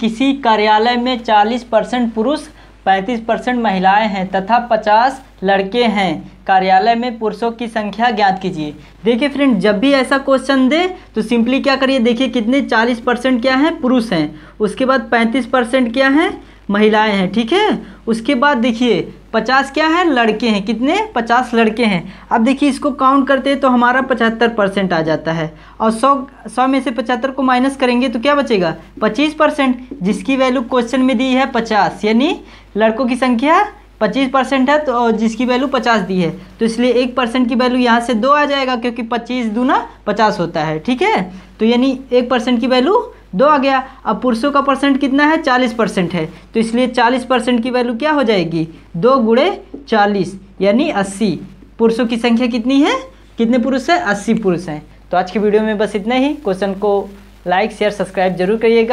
किसी कार्यालय में 40 परसेंट पुरुष 35 परसेंट महिलाएँ हैं तथा 50 लड़के हैं कार्यालय में पुरुषों की संख्या ज्ञात कीजिए देखिए फ्रेंड जब भी ऐसा क्वेश्चन दे तो सिंपली क्या करिए देखिए कितने 40 परसेंट क्या हैं पुरुष हैं उसके बाद 35 परसेंट क्या हैं महिलाएं हैं ठीक है उसके बाद देखिए पचास क्या है लड़के हैं कितने पचास लड़के हैं अब देखिए इसको काउंट करते हैं तो हमारा पचहत्तर परसेंट आ जाता है और सौ सौ में से पचहत्तर को माइनस करेंगे तो क्या बचेगा पच्चीस परसेंट जिसकी वैल्यू क्वेश्चन में दी है पचास यानी लड़कों की संख्या पच्चीस परसेंट है तो जिसकी वैल्यू पचास दी है तो इसलिए एक परसेंट की वैल्यू यहाँ से दो आ जाएगा क्योंकि पच्चीस दूना पचास होता है ठीक है तो यानी एक परसेंट की वैल्यू दो आ गया अब पुरुषों का परसेंट कितना है चालीस परसेंट है तो इसलिए चालीस परसेंट की वैल्यू क्या हो जाएगी दो गुड़े चालीस यानी अस्सी पुरुषों की संख्या कितनी है कितने पुरुष हैं अस्सी पुरुष हैं तो आज की वीडियो में बस इतना ही क्वेश्चन को लाइक शेयर सब्सक्राइब जरूर करिएगा